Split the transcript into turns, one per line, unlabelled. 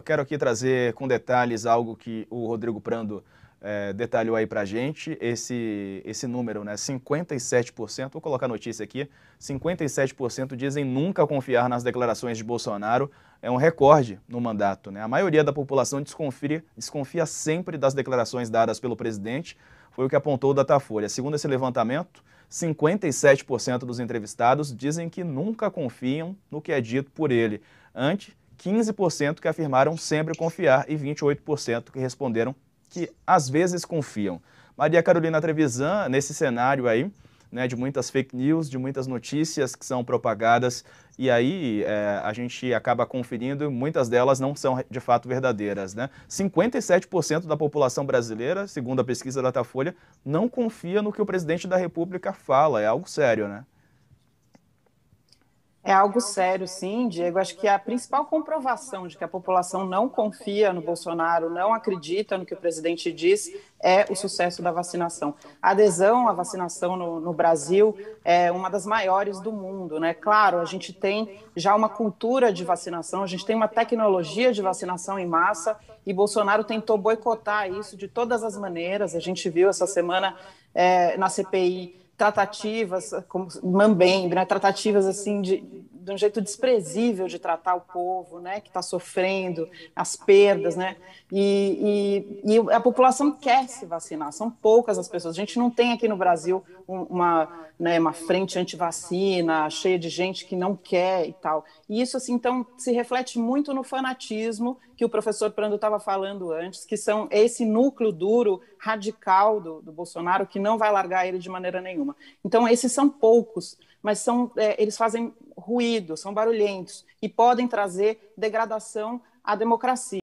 Eu quero aqui trazer com detalhes algo que o Rodrigo Prando é, detalhou aí para gente, esse, esse número, né? 57%, vou colocar a notícia aqui, 57% dizem nunca confiar nas declarações de Bolsonaro, é um recorde no mandato. Né? A maioria da população desconfia, desconfia sempre das declarações dadas pelo presidente, foi o que apontou o Datafolha. Segundo esse levantamento, 57% dos entrevistados dizem que nunca confiam no que é dito por ele. Antes, 15% que afirmaram sempre confiar e 28% que responderam que às vezes confiam. Maria Carolina Trevisan, nesse cenário aí, né, de muitas fake news, de muitas notícias que são propagadas, e aí é, a gente acaba conferindo, muitas delas não são de fato verdadeiras. Né? 57% da população brasileira, segundo a pesquisa da Datafolha, não confia no que o presidente da República fala, é algo sério, né?
É algo sério, sim, Diego. Acho que a principal comprovação de que a população não confia no Bolsonaro, não acredita no que o presidente diz, é o sucesso da vacinação. A adesão à vacinação no, no Brasil é uma das maiores do mundo, né? Claro, a gente tem já uma cultura de vacinação, a gente tem uma tecnologia de vacinação em massa e Bolsonaro tentou boicotar isso de todas as maneiras. A gente viu essa semana é, na CPI tratativas, como mambembe, né? tratativas assim de, de um jeito desprezível de tratar o povo, né, que está sofrendo as perdas, né, e, e, e, a população quer se vacinar, são poucas as pessoas, a gente não tem aqui no Brasil uma, né, uma frente antivacina, cheia de gente que não quer e tal, e isso, assim, então, se reflete muito no fanatismo que o professor Prando estava falando antes, que são esse núcleo duro, radical do, do Bolsonaro, que não vai largar ele de maneira nenhuma. Então, esses são poucos, mas são, é, eles fazem ruído, são barulhentos e podem trazer degradação à democracia.